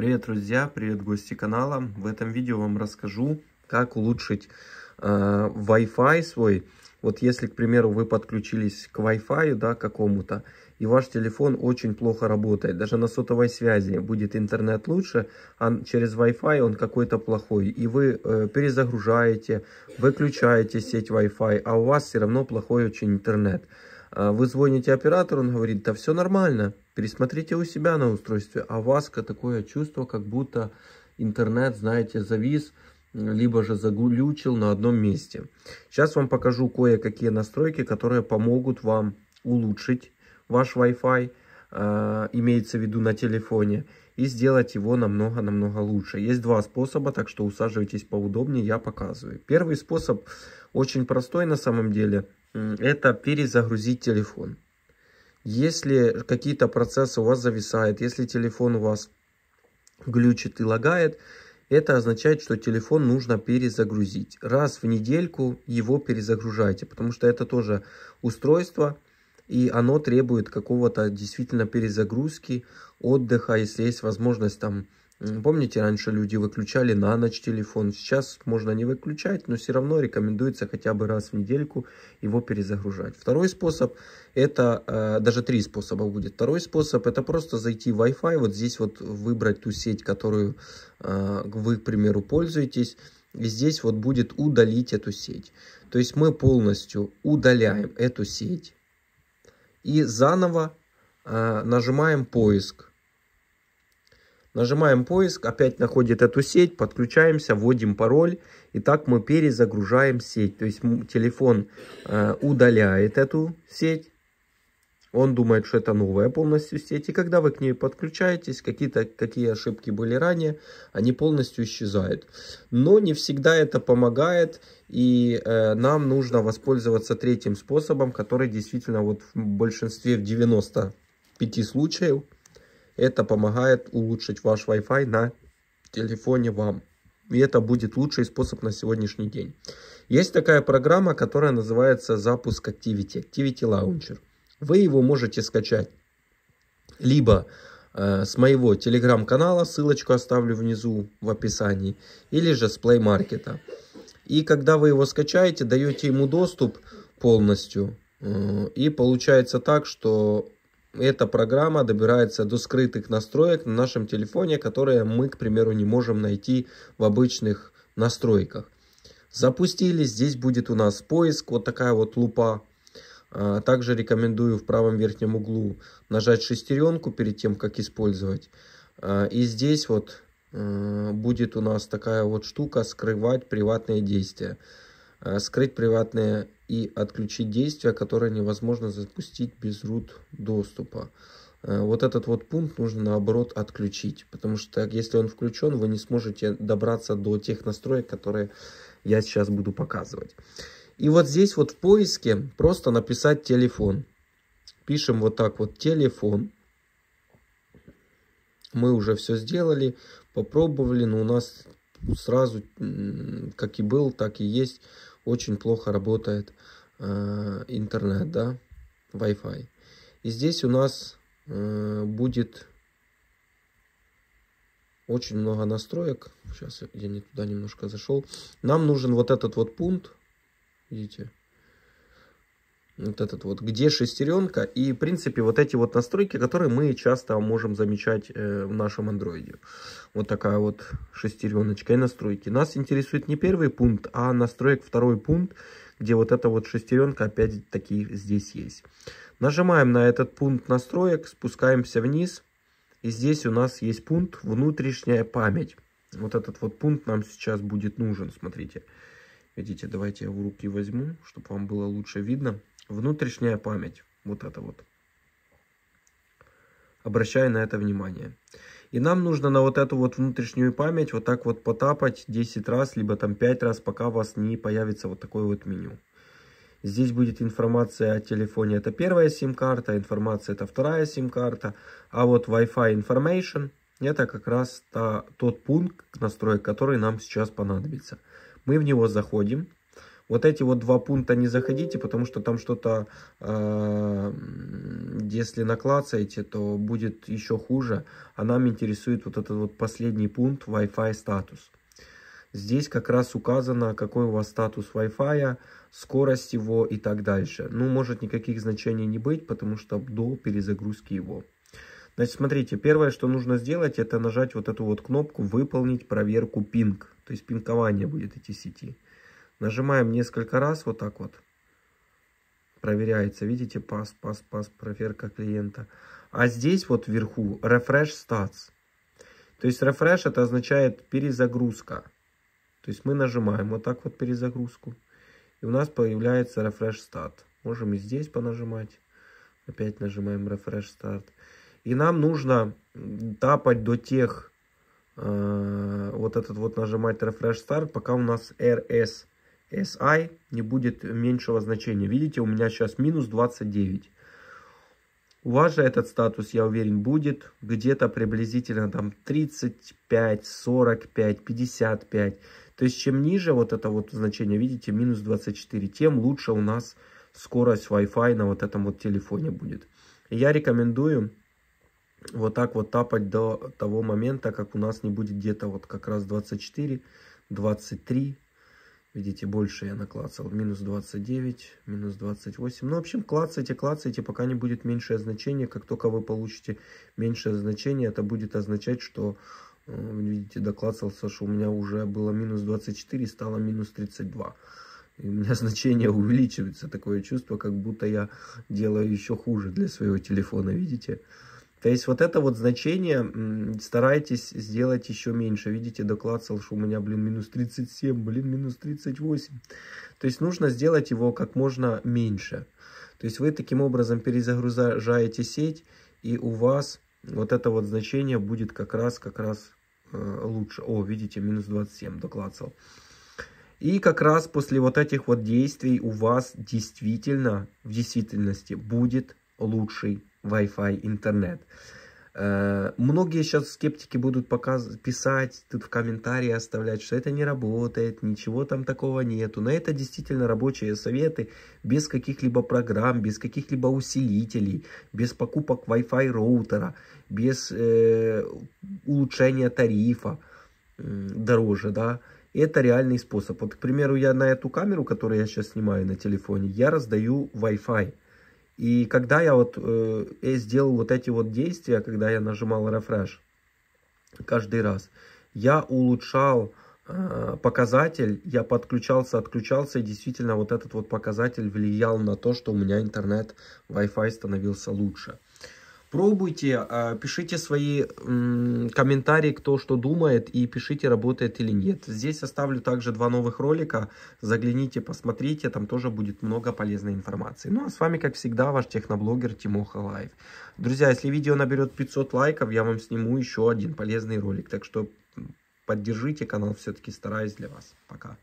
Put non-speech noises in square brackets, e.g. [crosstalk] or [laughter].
Привет, друзья! Привет, гости канала! В этом видео вам расскажу, как улучшить э, Wi-Fi свой. Вот если, к примеру, вы подключились к Wi-Fi да, какому-то, и ваш телефон очень плохо работает, даже на сотовой связи будет интернет лучше, а через Wi-Fi он какой-то плохой, и вы э, перезагружаете, выключаете сеть Wi-Fi, а у вас все равно плохой очень интернет. «А вы звоните оператору, он говорит, да все нормально, пересмотрите у себя на устройстве. А у вас такое чувство, как будто интернет, знаете, завис, либо же заглючил на одном месте. Сейчас вам покажу кое-какие настройки, которые помогут вам улучшить ваш Wi-Fi, а, имеется в виду на телефоне, и сделать его намного-намного лучше. Есть два способа, так что усаживайтесь поудобнее, я показываю. Первый способ очень простой на самом деле – это перезагрузить телефон. Если какие-то процессы у вас зависают, если телефон у вас глючит и лагает, это означает, что телефон нужно перезагрузить. Раз в недельку его перезагружайте, потому что это тоже устройство, и оно требует какого-то действительно перезагрузки, отдыха, если есть возможность там Помните, раньше люди выключали на ночь телефон, сейчас можно не выключать, но все равно рекомендуется хотя бы раз в недельку его перезагружать. Второй способ, это э, даже три способа будет. Второй способ, это просто зайти в Wi-Fi, вот здесь вот выбрать ту сеть, которую э, вы, к примеру, пользуетесь. И здесь вот будет удалить эту сеть. То есть мы полностью удаляем эту сеть и заново э, нажимаем поиск Нажимаем поиск, опять находит эту сеть, подключаемся, вводим пароль. И так мы перезагружаем сеть. То есть телефон э, удаляет эту сеть. Он думает, что это новая полностью сеть. И когда вы к ней подключаетесь, какие-то какие ошибки были ранее, они полностью исчезают. Но не всегда это помогает. И э, нам нужно воспользоваться третьим способом, который действительно вот в большинстве, в 95 случаев, это помогает улучшить ваш Wi-Fi на телефоне вам. И это будет лучший способ на сегодняшний день. Есть такая программа, которая называется запуск Activity, Activity Launcher. Вы его можете скачать либо э, с моего телеграм-канала, ссылочку оставлю внизу в описании, или же с Play Market. И когда вы его скачаете, даете ему доступ полностью. Э, и получается так, что эта программа добирается до скрытых настроек на нашем телефоне, которые мы, к примеру, не можем найти в обычных настройках. Запустили, здесь будет у нас поиск, вот такая вот лупа. А, также рекомендую в правом верхнем углу нажать шестеренку перед тем, как использовать. А, и здесь вот э, будет у нас такая вот штука «Скрывать приватные действия». А, Скрыть приватные и отключить действия, которые невозможно запустить без root доступа. Э, вот этот вот пункт нужно наоборот отключить, потому что если он включен, вы не сможете добраться до тех настроек, которые я сейчас буду показывать. И вот здесь вот в поиске просто написать телефон. Пишем вот так вот телефон. Мы уже все сделали, попробовали, но у нас сразу как и был, так и есть очень плохо работает э, интернет, да, Wi-Fi. И здесь у нас э, будет очень много настроек. Сейчас я не туда немножко зашел. Нам нужен вот этот вот пункт, видите, вот этот вот, где шестеренка, и, в принципе, вот эти вот настройки, которые мы часто можем замечать э, в нашем андроиде. Вот такая вот шестереночка и настройки. Нас интересует не первый пункт, а настроек второй пункт, где вот эта вот шестеренка опять-таки здесь есть. Нажимаем на этот пункт настроек, спускаемся вниз, и здесь у нас есть пункт «Внутренняя память». Вот этот вот пункт нам сейчас будет нужен, смотрите. Видите, давайте я в руки возьму, чтобы вам было лучше видно внутренняя память, вот это вот. Обращай на это внимание. И нам нужно на вот эту вот внутреннюю память вот так вот потапать 10 раз, либо там 5 раз, пока у вас не появится вот такое вот меню. Здесь будет информация о телефоне, это первая сим-карта, информация это вторая сим-карта, а вот Wi-Fi Information это как раз та, тот пункт, настроек который нам сейчас понадобится. Мы в него заходим, вот эти вот два пункта не заходите, потому что там что-то, э, если наклацаете, то будет еще хуже. А нам интересует вот этот вот последний пункт Wi-Fi статус. Здесь как раз указано, какой у вас статус Wi-Fi, скорость его и так дальше. Ну, может никаких значений не быть, потому что до перезагрузки его. Значит, смотрите, первое, что нужно сделать, это нажать вот эту вот кнопку «Выполнить проверку пинг». То есть пингование будет идти сети. Нажимаем несколько раз вот так вот. Проверяется, видите, пас, пас, пас, проверка клиента. А здесь вот вверху refresh stats. То есть refresh это означает перезагрузка. То есть мы нажимаем вот так вот перезагрузку. И у нас появляется refresh start. Можем и здесь понажимать. Опять нажимаем refresh start. И нам нужно тапать до тех, э, вот этот вот нажимать refresh start, пока у нас RS SI не будет меньшего значения. Видите, у меня сейчас минус 29. У вас же этот статус, я уверен, будет где-то приблизительно там 35, 45, 55. То есть, чем ниже вот это вот значение, видите, минус 24, тем лучше у нас скорость Wi-Fi на вот этом вот телефоне будет. я рекомендую вот так вот тапать до того момента, как у нас не будет где-то вот как раз 24, 23, Видите, больше я наклацал. Минус 29, минус 28. Ну, в общем, клацайте, клацайте, пока не будет меньшее значение. Как только вы получите меньшее значение, это будет означать, что, э, видите, доклацался, что у меня уже было минус 24, стало минус 32. И у меня [laughs] значение увеличивается. Такое чувство, как будто я делаю еще хуже для своего телефона, видите? Видите? То есть вот это вот значение старайтесь сделать еще меньше. Видите, доклацал, что у меня, блин, минус 37, блин, минус 38. То есть нужно сделать его как можно меньше. То есть вы таким образом перезагружаете сеть, и у вас вот это вот значение будет как раз, как раз э, лучше. О, видите, минус 27 доклацал. И как раз после вот этих вот действий у вас действительно, в действительности будет лучший Wi-Fi, интернет. Э, многие сейчас скептики будут показывать, писать, тут в комментарии оставлять, что это не работает, ничего там такого нету. Но это действительно рабочие советы без каких-либо программ, без каких-либо усилителей, без покупок Wi-Fi роутера, без э, улучшения тарифа э, дороже, да. Это реальный способ. Вот, к примеру, я на эту камеру, которую я сейчас снимаю на телефоне, я раздаю Wi-Fi. И когда я вот э, сделал вот эти вот действия, когда я нажимал Refresh каждый раз, я улучшал э, показатель, я подключался, отключался, и действительно вот этот вот показатель влиял на то, что у меня интернет Wi-Fi становился лучше. Пробуйте, а, пишите свои комментарии, кто что думает, и пишите, работает или нет. Здесь оставлю также два новых ролика. Загляните, посмотрите, там тоже будет много полезной информации. Ну, а с вами, как всегда, ваш техноблогер Тимоха Лайв. Друзья, если видео наберет 500 лайков, я вам сниму еще один полезный ролик. Так что поддержите канал, все-таки стараюсь для вас. Пока.